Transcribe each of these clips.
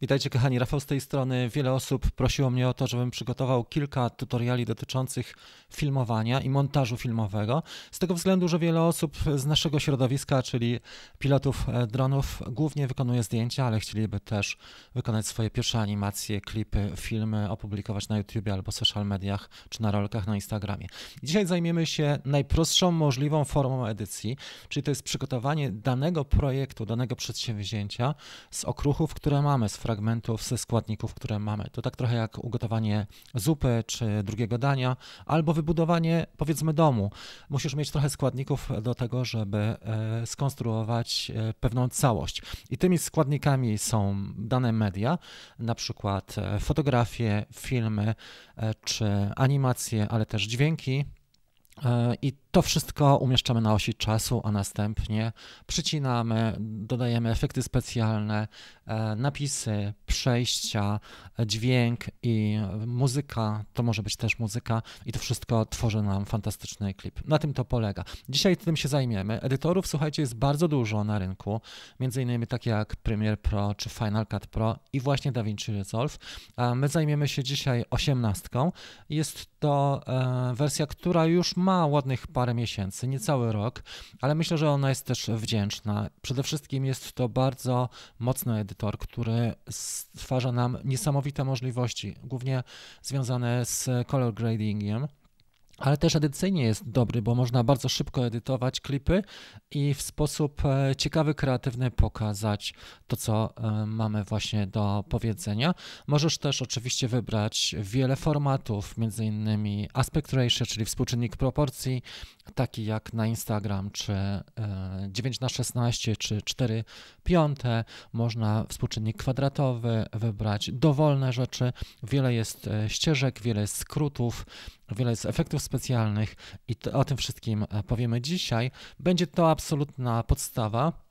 Witajcie kochani, Rafał z tej strony. Wiele osób prosiło mnie o to, żebym przygotował kilka tutoriali dotyczących filmowania i montażu filmowego. Z tego względu, że wiele osób z naszego środowiska, czyli pilotów e, dronów, głównie wykonuje zdjęcia, ale chcieliby też wykonać swoje pierwsze animacje, klipy, filmy, opublikować na YouTube albo social mediach, czy na rolkach na Instagramie. Dzisiaj zajmiemy się najprostszą możliwą formą edycji, czyli to jest przygotowanie danego projektu, danego przedsięwzięcia z okruchów, które mamy, fragmentów ze składników, które mamy. To tak trochę jak ugotowanie zupy czy drugiego dania, albo wybudowanie powiedzmy domu. Musisz mieć trochę składników do tego, żeby e, skonstruować e, pewną całość. I tymi składnikami są dane media, na przykład e, fotografie, filmy czy animacje, ale też dźwięki E, I to wszystko umieszczamy na osi czasu, a następnie przycinamy, dodajemy efekty specjalne, e, napisy, przejścia, dźwięk i muzyka. To może być też muzyka, i to wszystko tworzy nam fantastyczny klip. Na tym to polega. Dzisiaj tym się zajmiemy. Edytorów, słuchajcie, jest bardzo dużo na rynku, między innymi takie jak Premiere Pro czy Final Cut Pro i właśnie DaVinci Resolve. My zajmiemy się dzisiaj osiemnastką. Jest to e, wersja, która już ma ma ładnych parę miesięcy, niecały rok, ale myślę, że ona jest też wdzięczna. Przede wszystkim jest to bardzo mocny edytor, który stwarza nam niesamowite możliwości, głównie związane z color gradingiem ale też edycyjnie jest dobry, bo można bardzo szybko edytować klipy i w sposób e, ciekawy, kreatywny pokazać to, co e, mamy właśnie do powiedzenia. Możesz też oczywiście wybrać wiele formatów, między innymi aspect ratio, czyli współczynnik proporcji, taki jak na Instagram, czy 9 e, na 16 czy 4 piąte. Można współczynnik kwadratowy wybrać, dowolne rzeczy. Wiele jest ścieżek, wiele jest skrótów, wiele jest efektów specjalnych i to, o tym wszystkim e, powiemy dzisiaj. Będzie to absolutna podstawa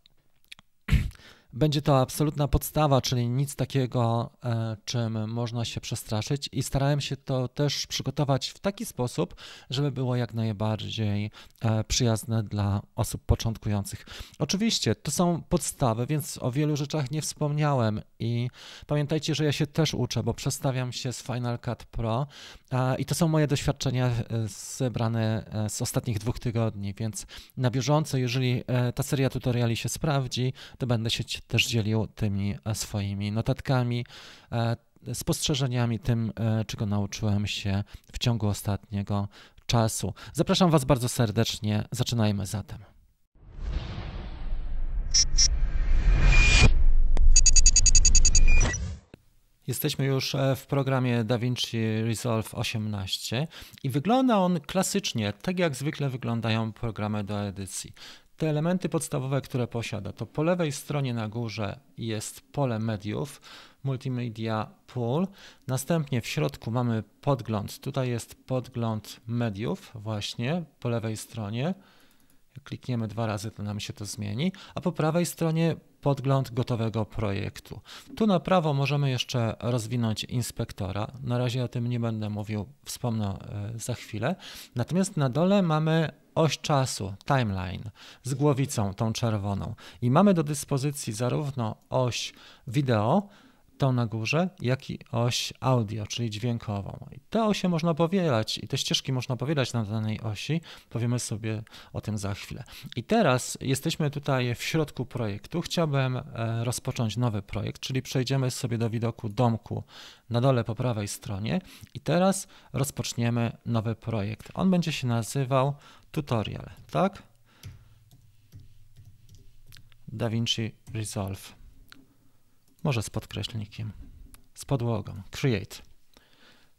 będzie to absolutna podstawa, czyli nic takiego, e, czym można się przestraszyć, i starałem się to też przygotować w taki sposób, żeby było jak najbardziej e, przyjazne dla osób początkujących. Oczywiście to są podstawy, więc o wielu rzeczach nie wspomniałem, i pamiętajcie, że ja się też uczę, bo przestawiam się z Final Cut Pro i to są moje doświadczenia e, zebrane z ostatnich dwóch tygodni, więc na bieżąco, jeżeli ta seria tutoriali się sprawdzi, to będę się cieszył też dzielił tymi e, swoimi notatkami, e, spostrzeżeniami, tym, e, czego nauczyłem się w ciągu ostatniego czasu. Zapraszam Was bardzo serdecznie. Zaczynajmy zatem. Jesteśmy już w programie DaVinci Resolve 18 i wygląda on klasycznie, tak jak zwykle wyglądają programy do edycji te elementy podstawowe, które posiada, to po lewej stronie na górze jest pole mediów Multimedia Pool. Następnie w środku mamy podgląd. Tutaj jest podgląd mediów, właśnie po lewej stronie. Jak klikniemy dwa razy, to nam się to zmieni. A po prawej stronie podgląd gotowego projektu. Tu na prawo możemy jeszcze rozwinąć inspektora. Na razie o tym nie będę mówił, wspomnę e, za chwilę. Natomiast na dole mamy oś czasu, timeline, z głowicą tą czerwoną. I mamy do dyspozycji zarówno oś wideo, tą na górze, jak i oś audio, czyli dźwiękową. I te osie można powielać i te ścieżki można powielać na danej osi. Powiemy sobie o tym za chwilę. I teraz jesteśmy tutaj w środku projektu. Chciałbym e, rozpocząć nowy projekt, czyli przejdziemy sobie do widoku domku na dole po prawej stronie i teraz rozpoczniemy nowy projekt. On będzie się nazywał tutorial, tak? DaVinci Resolve może z podkreślnikiem, z podłogą, create.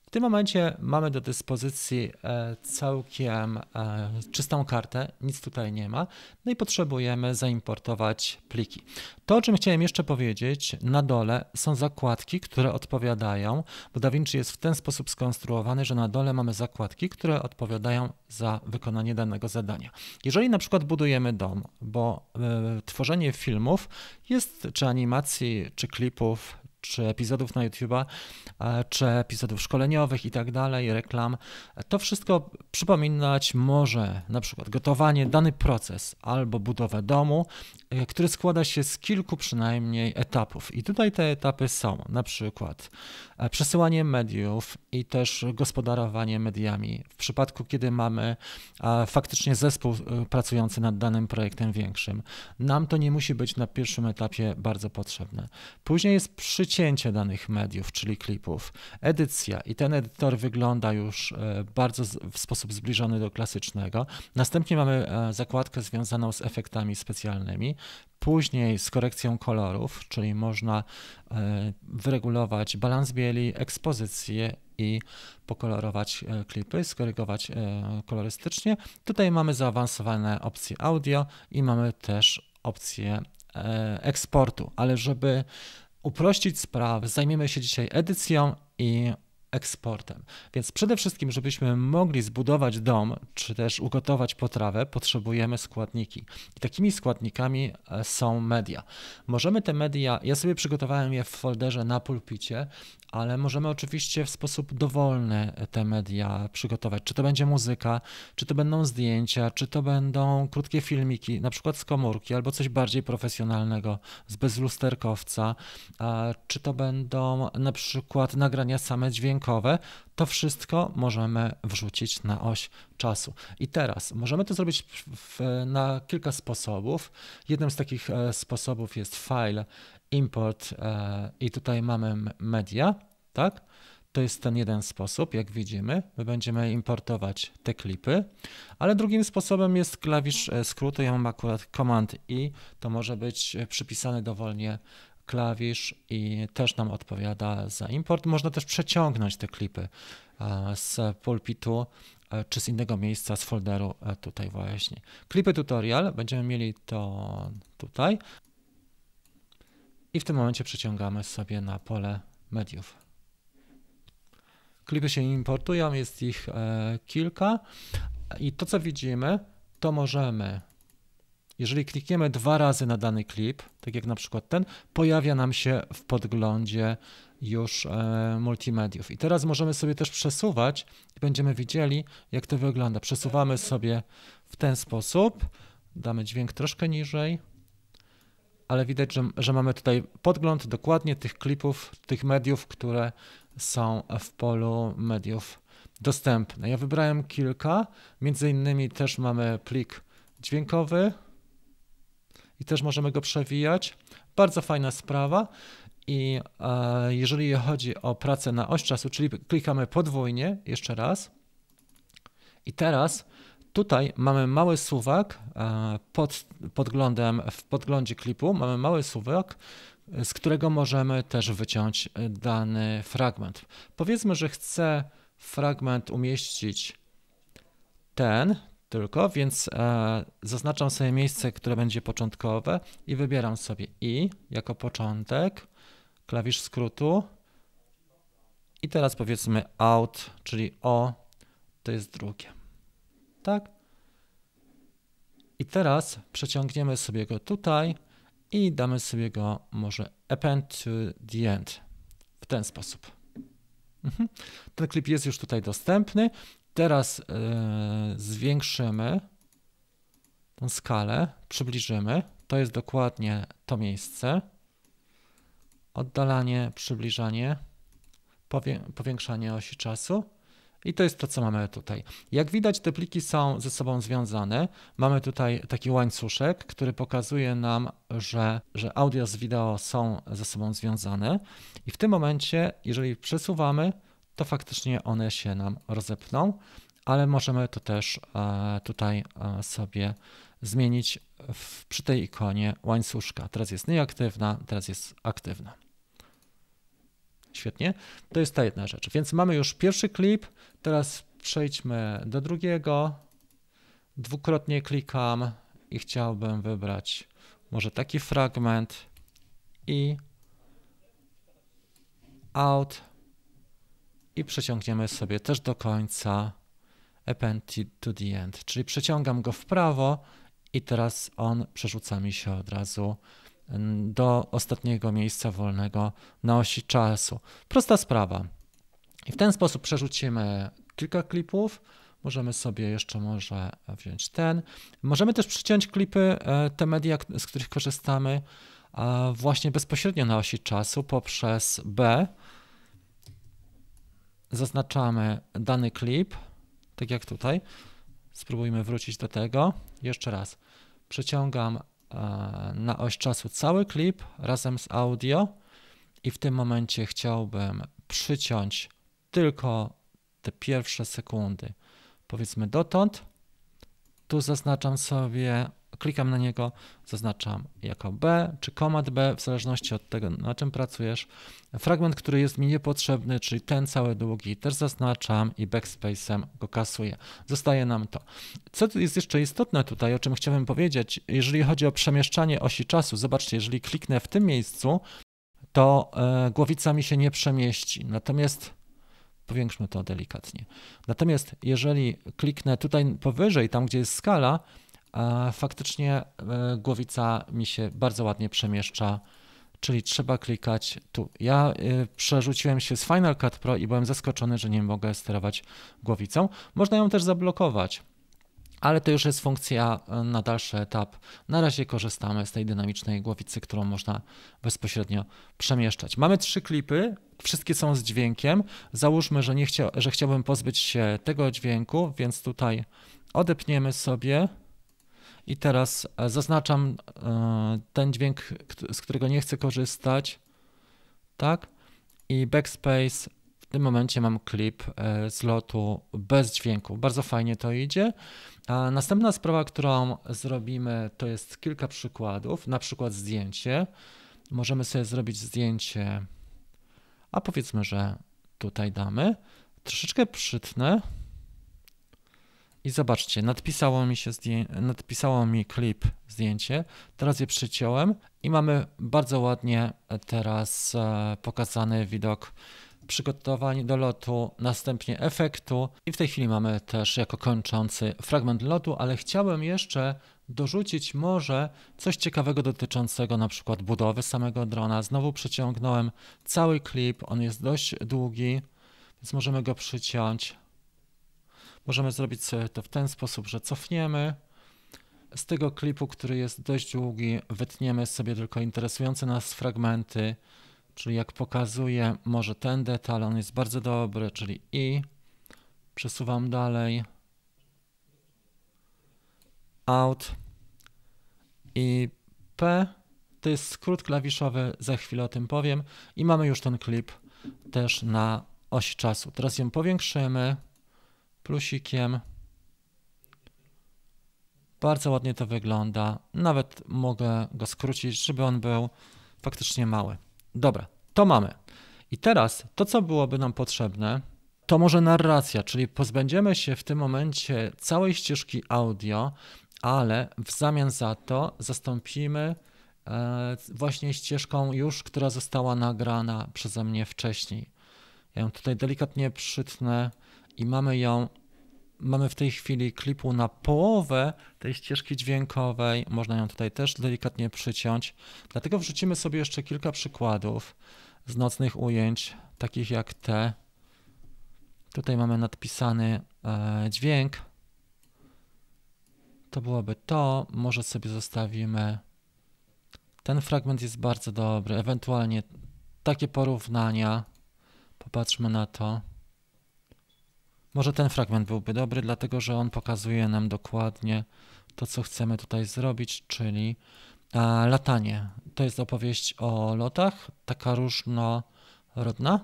W tym momencie mamy do dyspozycji e, całkiem e, czystą kartę, nic tutaj nie ma, no i potrzebujemy zaimportować pliki. To, o czym chciałem jeszcze powiedzieć, na dole są zakładki, które odpowiadają, bo DaVinci jest w ten sposób skonstruowany, że na dole mamy zakładki, które odpowiadają za wykonanie danego zadania. Jeżeli na przykład budujemy dom, bo e, tworzenie filmów jest, czy animacji, czy klipów, czy epizodów na YouTube'a, e, czy epizodów szkoleniowych i tak dalej, reklam. To wszystko przypominać może na przykład gotowanie, dany proces albo budowę domu, E, który składa się z kilku przynajmniej etapów. I tutaj te etapy są na przykład e, przesyłanie mediów i też gospodarowanie mediami. W przypadku, kiedy mamy faktycznie zespół e, pracujący nad danym projektem większym, nam to nie musi być na pierwszym etapie bardzo potrzebne. Później jest przycięcie danych mediów, czyli klipów, edycja i ten edytor wygląda już bardzo w sposób zbliżony do klasycznego. Następnie mamy zakładkę związaną z efektami specjalnymi Później z korekcją kolorów, czyli można e, wyregulować balans bieli, ekspozycję i pokolorować e, klipy, skorygować e, kolorystycznie. Tutaj mamy zaawansowane opcje audio i mamy też opcje eksportu, ale żeby uprościć sprawy, zajmiemy się dzisiaj edycją i eksportem. Więc przede wszystkim, żebyśmy mogli zbudować dom, czy też ugotować potrawę, potrzebujemy składniki. I takimi składnikami e, są media. Możemy te media, ja sobie przygotowałem je w folderze na pulpicie ale możemy oczywiście w sposób dowolny te media przygotować. Czy to będzie muzyka, czy to będą zdjęcia, czy to będą krótkie filmiki, na przykład z komórki, albo coś bardziej profesjonalnego, z bezlusterkowca, czy to będą na przykład nagrania same dźwiękowe. To wszystko możemy wrzucić na oś czasu. I teraz możemy to zrobić w, na kilka sposobów. Jednym z takich e, sposobów jest file import e, i tutaj mamy media, tak? To jest ten jeden sposób, jak widzimy. My będziemy importować te klipy, ale drugim sposobem jest klawisz e, skrótu. Ja mam akurat Command i to może być przypisany dowolnie klawisz i też nam odpowiada za import. Można też przeciągnąć te klipy e, z pulpitu czy z innego miejsca, z folderu tutaj właśnie. Klipy tutorial, będziemy mieli to tutaj i w tym momencie przeciągamy sobie na pole mediów. Klipy się importują, jest ich e, kilka i to co widzimy, to możemy, jeżeli klikniemy dwa razy na dany klip, tak jak na przykład ten, pojawia nam się w podglądzie już e, multimediów. I teraz możemy sobie też przesuwać i będziemy widzieli, jak to wygląda. Przesuwamy sobie w ten sposób, damy dźwięk troszkę niżej, ale widać, że, że mamy tutaj podgląd dokładnie tych klipów, tych mediów, które są w polu mediów dostępne. Ja wybrałem kilka, między innymi też mamy plik dźwiękowy i też możemy go przewijać. Bardzo fajna sprawa. I e, jeżeli chodzi o pracę na oś czasu, czyli klikamy podwójnie jeszcze raz. I teraz tutaj mamy mały suwak e, pod podglądem, w podglądzie klipu mamy mały suwak, e, z którego możemy też wyciąć e, dany fragment. Powiedzmy, że chcę fragment umieścić ten tylko, więc zaznaczam sobie miejsce, które będzie początkowe i wybieram sobie i jako początek, klawisz skrótu i teraz powiedzmy out, czyli o, to jest drugie tak? I teraz przeciągniemy sobie go tutaj i damy sobie go może append to the end w ten sposób. Mhm. Ten klip jest już tutaj dostępny. Teraz yy, zwiększymy tą skalę, przybliżymy. To jest dokładnie to miejsce. Oddalanie, przybliżanie, powiększanie osi czasu. I to jest to, co mamy tutaj. Jak widać, te pliki są ze sobą związane. Mamy tutaj taki łańcuszek, który pokazuje nam, że, że audio z wideo są ze sobą związane. I w tym momencie, jeżeli przesuwamy, to faktycznie one się nam rozepną, ale możemy to też e, tutaj e, sobie zmienić w, przy tej ikonie łańcuszka. Teraz jest nieaktywna, teraz jest aktywna. Świetnie. To jest ta jedna rzecz. Więc mamy już pierwszy klip. Teraz przejdźmy do drugiego. Dwukrotnie klikam i chciałbym wybrać może taki fragment i out i przeciągniemy sobie też do końca append to the end, czyli przeciągam go w prawo i teraz on przerzuca mi się od razu do ostatniego miejsca wolnego na osi czasu. Prosta sprawa. I w ten sposób przerzucimy kilka klipów. Możemy sobie jeszcze może wziąć ten. Możemy też przyciąć klipy, e, te media, z których korzystamy właśnie bezpośrednio na osi czasu poprzez B. Zaznaczamy dany klip, tak jak tutaj. Spróbujmy wrócić do tego. Jeszcze raz. Przyciągam E, na oś czasu cały klip razem z audio i w tym momencie chciałbym przyciąć tylko te pierwsze sekundy. Powiedzmy dotąd. Tu zaznaczam sobie Klikam na niego, zaznaczam jako B czy komat B, w zależności od tego, na czym pracujesz. Fragment, który jest mi niepotrzebny, czyli ten cały długi, też zaznaczam i backspace'em go kasuję. Zostaje nam to. Co jest jeszcze istotne tutaj, o czym chciałbym powiedzieć, jeżeli chodzi o przemieszczanie osi czasu, zobaczcie, jeżeli kliknę w tym miejscu, to y, głowica mi się nie przemieści. Natomiast powiększmy to delikatnie. Natomiast jeżeli kliknę tutaj powyżej, tam gdzie jest skala, faktycznie e, głowica mi się bardzo ładnie przemieszcza, czyli trzeba klikać tu. Ja e, przerzuciłem się z Final Cut Pro i byłem zaskoczony, że nie mogę sterować głowicą. Można ją też zablokować. Ale to już jest funkcja e, na dalszy etap. Na razie korzystamy z tej dynamicznej głowicy, którą można bezpośrednio przemieszczać. Mamy trzy klipy, wszystkie są z dźwiękiem. Załóżmy, że, nie chcia że chciałbym pozbyć się tego dźwięku, więc tutaj odepniemy sobie i teraz e, zaznaczam e, ten dźwięk, z którego nie chcę korzystać, tak? I backspace. W tym momencie mam klip e, z lotu bez dźwięku. Bardzo fajnie to idzie. A następna sprawa, którą zrobimy, to jest kilka przykładów, na przykład zdjęcie. Możemy sobie zrobić zdjęcie, a powiedzmy, że tutaj damy. Troszeczkę przytnę. I zobaczcie, nadpisało mi się nadpisało mi klip zdjęcie, teraz je przyciąłem i mamy bardzo ładnie e, teraz e, pokazany widok przygotowań do lotu, następnie efektu i w tej chwili mamy też jako kończący fragment lotu, ale chciałem jeszcze dorzucić może coś ciekawego dotyczącego na przykład budowy samego drona. Znowu przyciągnąłem cały klip, on jest dość długi, więc możemy go przyciąć, Możemy zrobić sobie to w ten sposób, że cofniemy. Z tego klipu, który jest dość długi, wytniemy sobie tylko interesujące nas fragmenty, czyli jak pokazuje, może ten detal, on jest bardzo dobry, czyli i. Przesuwam dalej. Out. I P. To jest skrót klawiszowy, za chwilę o tym powiem. I mamy już ten klip też na osi czasu. Teraz ją powiększymy plusikiem. Bardzo ładnie to wygląda. Nawet mogę go skrócić, żeby on był faktycznie mały. Dobra, to mamy. I teraz to, co byłoby nam potrzebne, to może narracja, czyli pozbędziemy się w tym momencie całej ścieżki audio, ale w zamian za to zastąpimy e, właśnie ścieżką już, która została nagrana przeze mnie wcześniej. Ja ją tutaj delikatnie przytnę i mamy ją mamy w tej chwili klipu na połowę tej ścieżki dźwiękowej. Można ją tutaj też delikatnie przyciąć. Dlatego wrzucimy sobie jeszcze kilka przykładów z nocnych ujęć, takich jak te. Tutaj mamy nadpisany e, dźwięk. To byłoby to. Może sobie zostawimy. Ten fragment jest bardzo dobry. Ewentualnie takie porównania. Popatrzmy na to. Może ten fragment byłby dobry, dlatego że on pokazuje nam dokładnie to, co chcemy tutaj zrobić, czyli latanie. To jest opowieść o lotach, taka różnorodna.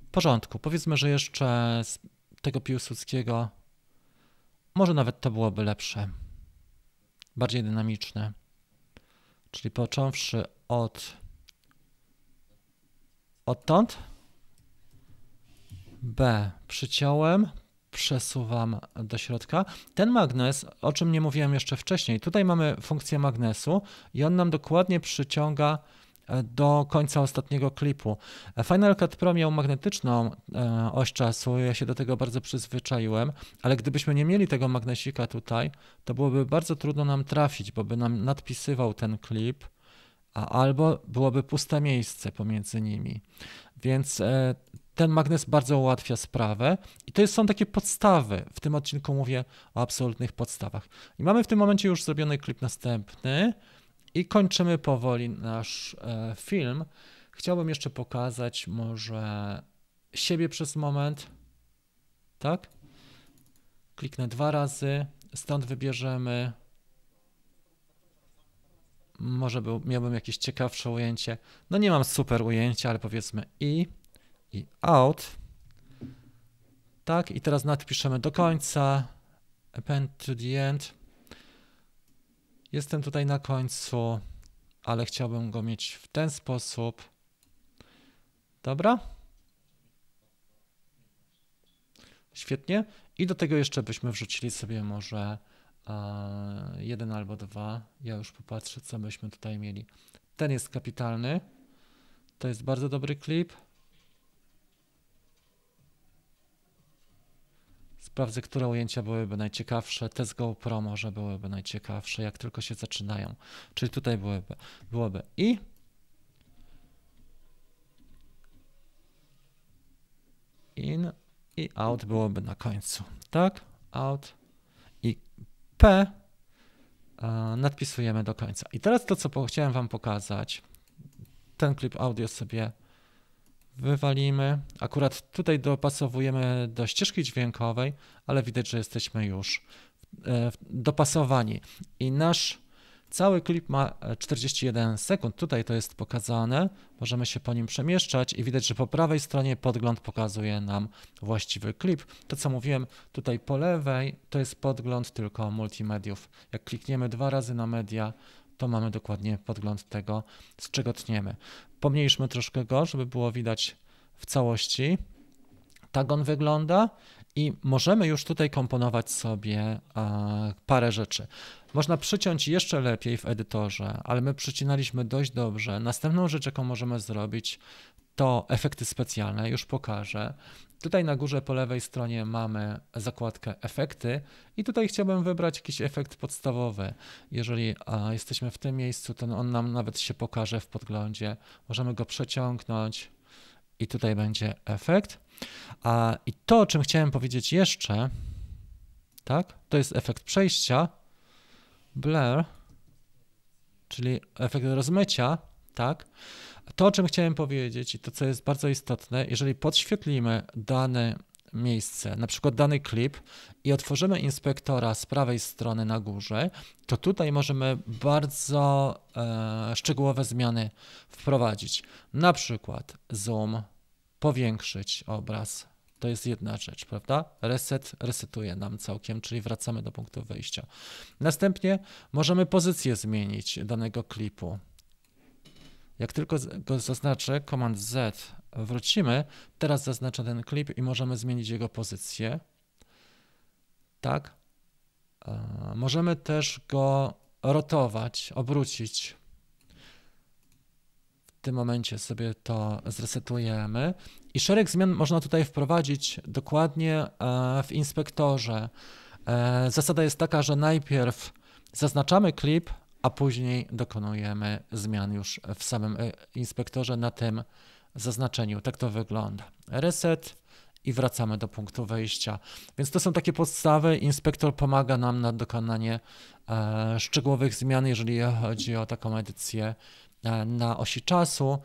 W porządku, powiedzmy, że jeszcze z tego Piłsudskiego może nawet to byłoby lepsze, bardziej dynamiczne. Czyli począwszy od odtąd, B przyciąłem, przesuwam do środka. Ten magnes, o czym nie mówiłem jeszcze wcześniej, tutaj mamy funkcję magnesu i on nam dokładnie przyciąga e, do końca ostatniego klipu. Final Cut Pro miał magnetyczną e, oś czasu, ja się do tego bardzo przyzwyczaiłem, ale gdybyśmy nie mieli tego magnesika tutaj, to byłoby bardzo trudno nam trafić, bo by nam nadpisywał ten klip a albo byłoby puste miejsce pomiędzy nimi. Więc e, ten magnes bardzo ułatwia sprawę i to są takie podstawy. W tym odcinku mówię o absolutnych podstawach. I mamy w tym momencie już zrobiony klip następny i kończymy powoli nasz e, film. Chciałbym jeszcze pokazać może siebie przez moment. Tak? Kliknę dwa razy. Stąd wybierzemy może był, miałbym jakieś ciekawsze ujęcie. No nie mam super ujęcia, ale powiedzmy i, i out. Tak, i teraz nadpiszemy do końca. Append to the end. Jestem tutaj na końcu, ale chciałbym go mieć w ten sposób. Dobra? Świetnie. I do tego jeszcze byśmy wrzucili sobie może jeden albo dwa. Ja już popatrzę, co myśmy tutaj mieli. Ten jest kapitalny. To jest bardzo dobry klip. Sprawdzę, które ujęcia byłyby najciekawsze. Te z GoPro może byłyby najciekawsze, jak tylko się zaczynają. Czyli tutaj byłyby, byłoby i in i out byłoby na końcu. Tak, out, P e, nadpisujemy do końca. I teraz to, co chciałem Wam pokazać, ten klip audio sobie wywalimy. Akurat tutaj dopasowujemy do ścieżki dźwiękowej, ale widać, że jesteśmy już e, dopasowani. I nasz Cały klip ma 41 e, sekund, tutaj to jest pokazane, możemy się po nim przemieszczać i widać, że po prawej stronie podgląd pokazuje nam właściwy klip. To co mówiłem tutaj po lewej to jest podgląd tylko multimediów. Jak klikniemy dwa razy na media, to mamy dokładnie podgląd tego, z czego tniemy. Pomniejszmy troszkę go, żeby było widać w całości. Tak on wygląda i możemy już tutaj komponować sobie e, parę rzeczy. Można przyciąć jeszcze lepiej w edytorze, ale my przycinaliśmy dość dobrze. Następną rzecz, jaką możemy zrobić, to efekty specjalne, już pokażę. Tutaj na górze po lewej stronie mamy zakładkę efekty i tutaj chciałbym wybrać jakiś efekt podstawowy. Jeżeli e, jesteśmy w tym miejscu, to on nam nawet się pokaże w podglądzie. Możemy go przeciągnąć i tutaj będzie efekt. A, I to, o czym chciałem powiedzieć jeszcze, tak, to jest efekt przejścia, blur, czyli efekt rozmycia, tak. To, o czym chciałem powiedzieć i to, co jest bardzo istotne, jeżeli podświetlimy dane miejsce, na przykład dany klip i otworzymy inspektora z prawej strony na górze, to tutaj możemy bardzo e, szczegółowe zmiany wprowadzić. Na przykład zoom, powiększyć obraz. To jest jedna rzecz, prawda? Reset resetuje nam całkiem, czyli wracamy do punktu wyjścia. Następnie możemy pozycję zmienić danego klipu. Jak tylko go zaznaczę, Command Z, wrócimy, teraz zaznaczę ten klip i możemy zmienić jego pozycję. Tak? E, możemy też go rotować, obrócić tym momencie sobie to zresetujemy. I szereg zmian można tutaj wprowadzić dokładnie e, w inspektorze. E, zasada jest taka, że najpierw zaznaczamy klip, a później dokonujemy zmian już w samym e, inspektorze na tym zaznaczeniu. Tak to wygląda. Reset i wracamy do punktu wejścia. Więc to są takie podstawy. Inspektor pomaga nam na dokonanie szczegółowych zmian, jeżeli chodzi o taką edycję E, na osi czasu.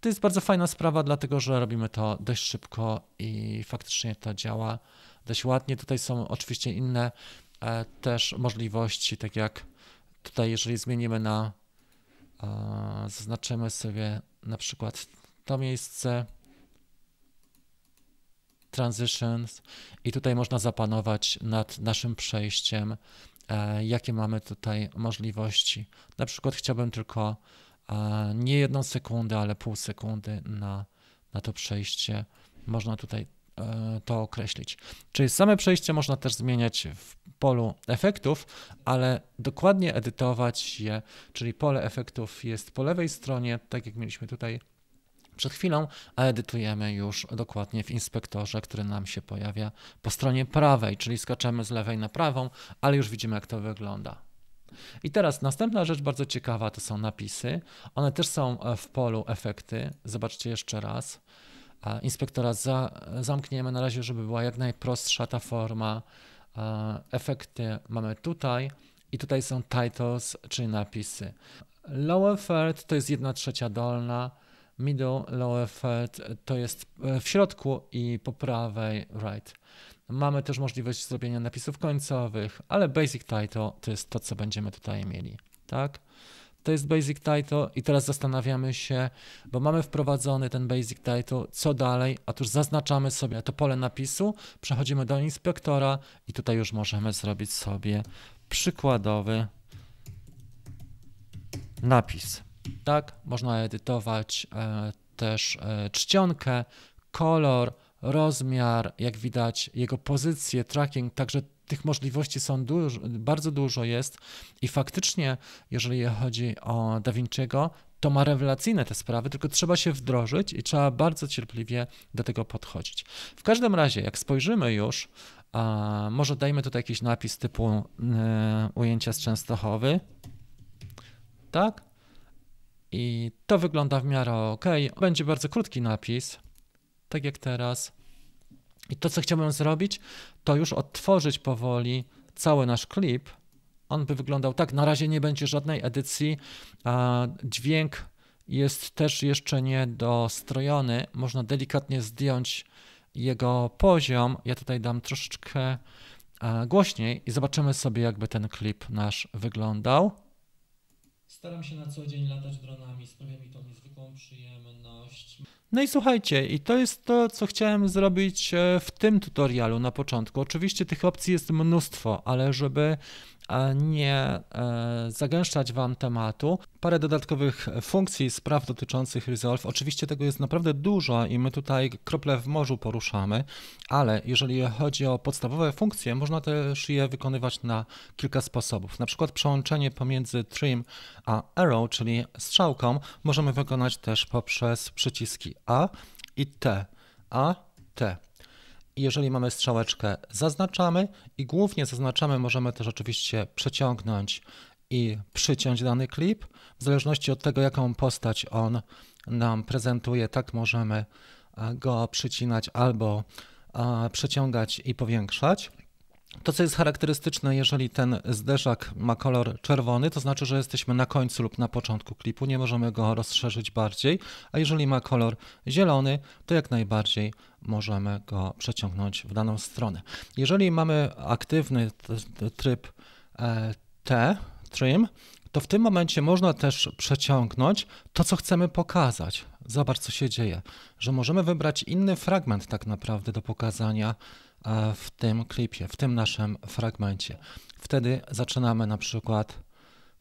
To jest bardzo fajna sprawa, dlatego że robimy to dość szybko i faktycznie to działa dość ładnie. Tutaj są oczywiście inne e, też możliwości, tak jak tutaj, jeżeli zmienimy na, e, zaznaczymy sobie na przykład to miejsce, transitions i tutaj można zapanować nad naszym przejściem, jakie mamy tutaj możliwości. Na przykład chciałbym tylko nie jedną sekundę, ale pół sekundy na, na to przejście. Można tutaj e, to określić. Czyli same przejście można też zmieniać w polu efektów, ale dokładnie edytować je, czyli pole efektów jest po lewej stronie, tak jak mieliśmy tutaj przed chwilą, a edytujemy już dokładnie w inspektorze, który nam się pojawia po stronie prawej, czyli skaczemy z lewej na prawą, ale już widzimy jak to wygląda. I teraz następna rzecz bardzo ciekawa to są napisy. One też są e, w polu efekty. Zobaczcie jeszcze raz. E, inspektora za, zamkniemy na razie, żeby była jak najprostsza ta forma. E, efekty mamy tutaj i tutaj są titles, czyli napisy. Lower third to jest jedna trzecia dolna, middle lower third to jest w środku i po prawej right. Mamy też możliwość zrobienia napisów końcowych, ale basic title to jest to, co będziemy tutaj mieli, tak? To jest basic title i teraz zastanawiamy się, bo mamy wprowadzony ten basic title, co dalej? Otóż zaznaczamy sobie to pole napisu, przechodzimy do inspektora i tutaj już możemy zrobić sobie przykładowy napis. Tak, można edytować e, też e, czcionkę, kolor, rozmiar, jak widać, jego pozycję, tracking, także tych możliwości są dużo, bardzo dużo jest i faktycznie, jeżeli chodzi o Da Vinci'ego, to ma rewelacyjne te sprawy, tylko trzeba się wdrożyć i trzeba bardzo cierpliwie do tego podchodzić. W każdym razie, jak spojrzymy już, a może dajmy tutaj jakiś napis typu y, ujęcia z Częstochowy, tak? I to wygląda w miarę ok. Będzie bardzo krótki napis, tak jak teraz. I to, co chciałbym zrobić, to już odtworzyć powoli cały nasz klip. On by wyglądał tak. Na razie nie będzie żadnej edycji. Dźwięk jest też jeszcze niedostrojony. Można delikatnie zdjąć jego poziom. Ja tutaj dam troszeczkę głośniej i zobaczymy sobie, jakby ten klip nasz wyglądał. Staram się na co dzień latać dronami, sprawia mi to niezwykłą przyjemność. No i słuchajcie, i to jest to, co chciałem zrobić e, w tym tutorialu na początku. Oczywiście tych opcji jest mnóstwo, ale żeby nie e, zagęszczać Wam tematu. Parę dodatkowych funkcji, spraw dotyczących Resolve. Oczywiście tego jest naprawdę dużo i my tutaj krople w morzu poruszamy, ale jeżeli chodzi o podstawowe funkcje, można też je wykonywać na kilka sposobów. Na przykład przełączenie pomiędzy trim a arrow, czyli strzałką, możemy wykonać też poprzez przyciski A i T. A, T. Jeżeli mamy strzałeczkę, zaznaczamy i głównie zaznaczamy, możemy też oczywiście przeciągnąć i przyciąć dany klip. W zależności od tego, jaką postać on nam prezentuje, tak możemy e, go przycinać albo e, przeciągać i powiększać. To, co jest charakterystyczne, jeżeli ten zderzak ma kolor czerwony, to znaczy, że jesteśmy na końcu lub na początku klipu, nie możemy go rozszerzyć bardziej, a jeżeli ma kolor zielony, to jak najbardziej możemy go przeciągnąć w daną stronę. Jeżeli mamy aktywny tryb e, T, trim, to w tym momencie można też przeciągnąć to, co chcemy pokazać. Zobacz, co się dzieje, że możemy wybrać inny fragment tak naprawdę do pokazania E, w tym klipie, w tym naszym fragmencie. Wtedy zaczynamy na przykład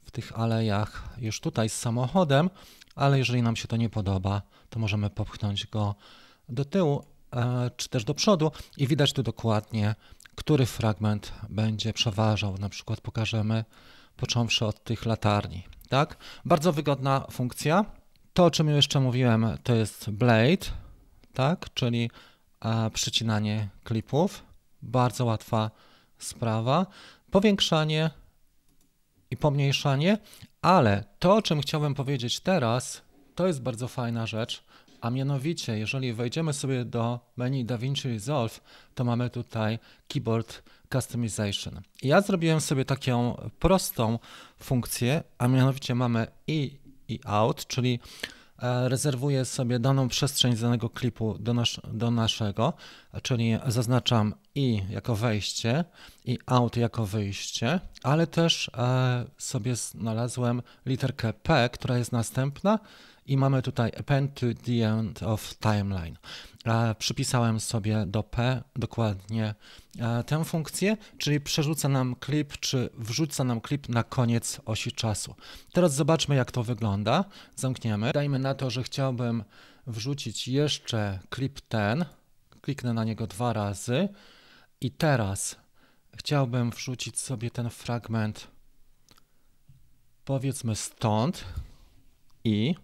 w tych alejach już tutaj z samochodem, ale jeżeli nam się to nie podoba, to możemy popchnąć go do tyłu e, czy też do przodu i widać tu dokładnie, który fragment będzie przeważał. Na przykład pokażemy począwszy od tych latarni. Tak? Bardzo wygodna funkcja. To, o czym jeszcze mówiłem, to jest blade, tak? czyli przycinanie klipów. Bardzo łatwa sprawa. Powiększanie i pomniejszanie, ale to, o czym chciałem powiedzieć teraz, to jest bardzo fajna rzecz, a mianowicie, jeżeli wejdziemy sobie do menu DaVinci Resolve, to mamy tutaj Keyboard Customization. I ja zrobiłem sobie taką prostą funkcję, a mianowicie mamy i i out, czyli E, rezerwuję sobie daną przestrzeń z danego klipu do, nasz, do naszego, czyli zaznaczam i jako wejście i out jako wyjście, ale też e, sobie znalazłem literkę P, która jest następna i mamy tutaj append to the end of timeline. Przypisałem sobie do P dokładnie tę funkcję, czyli przerzuca nam klip, czy wrzuca nam klip na koniec osi czasu. Teraz zobaczmy, jak to wygląda. Zamkniemy. Dajmy na to, że chciałbym wrzucić jeszcze klip ten. Kliknę na niego dwa razy i teraz chciałbym wrzucić sobie ten fragment powiedzmy stąd i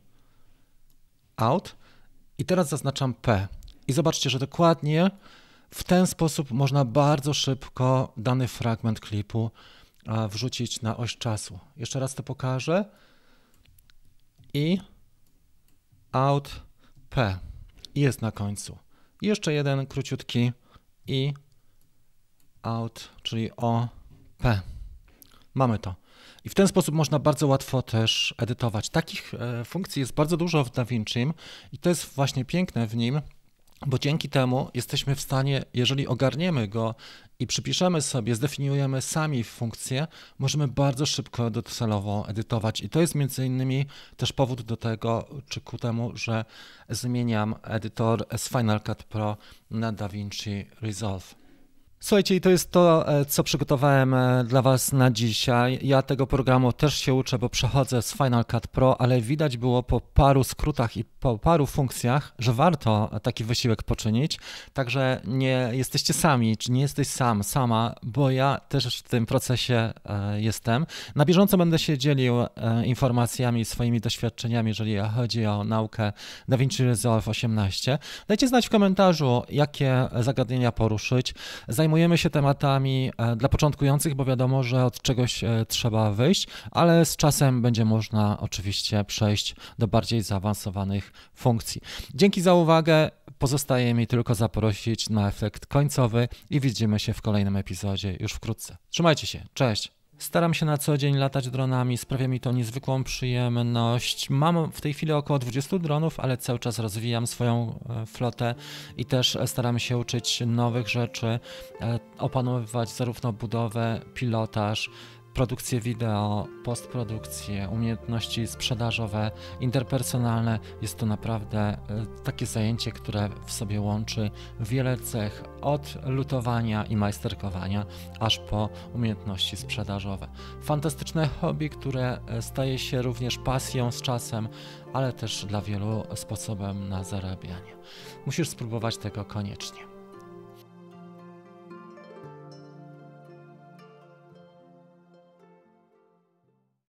out i teraz zaznaczam P. I zobaczcie, że dokładnie w ten sposób można bardzo szybko dany fragment klipu wrzucić na oś czasu. Jeszcze raz to pokażę. I out P jest na końcu. I jeszcze jeden króciutki i out, czyli o P. Mamy to. I w ten sposób można bardzo łatwo też edytować. Takich e, funkcji jest bardzo dużo w DaVinci i to jest właśnie piękne w nim, bo dzięki temu jesteśmy w stanie, jeżeli ogarniemy go i przypiszemy sobie, zdefiniujemy sami funkcję, możemy bardzo szybko docelowo edytować. I to jest między innymi też powód do tego, czy ku temu, że zmieniam edytor z Final Cut Pro na DaVinci Resolve. Słuchajcie, i to jest to, e, co przygotowałem e, dla Was na dzisiaj. Ja tego programu też się uczę, bo przechodzę z Final Cut Pro, ale widać było po paru skrótach i po paru funkcjach, że warto taki wysiłek poczynić. Także nie jesteście sami, czy nie jesteś sam, sama, bo ja też w tym procesie e, jestem. Na bieżąco będę się dzielił informacjami, swoimi doświadczeniami, jeżeli chodzi o naukę DaVinci Resolve 18. Dajcie znać w komentarzu, jakie zagadnienia poruszyć. Zajm zajmujemy się tematami e, dla początkujących, bo wiadomo, że od czegoś e, trzeba wyjść, ale z czasem będzie można oczywiście przejść do bardziej zaawansowanych funkcji. Dzięki za uwagę. Pozostaje mi tylko zaprosić na efekt końcowy i widzimy się w kolejnym epizodzie już wkrótce. Trzymajcie się. Cześć. Staram się na co dzień latać dronami, sprawia mi to niezwykłą przyjemność. Mam w tej chwili około 20 dronów, ale cały czas rozwijam swoją e, flotę i też staram się uczyć nowych rzeczy, e, opanowywać zarówno budowę, pilotaż, produkcję wideo, postprodukcję, umiejętności sprzedażowe, interpersonalne. Jest to naprawdę e, takie zajęcie, które w sobie łączy wiele cech od lutowania i majsterkowania, aż po umiejętności sprzedażowe. Fantastyczne hobby, które e, staje się również pasją z czasem, ale też dla wielu sposobem na zarabianie. Musisz spróbować tego koniecznie.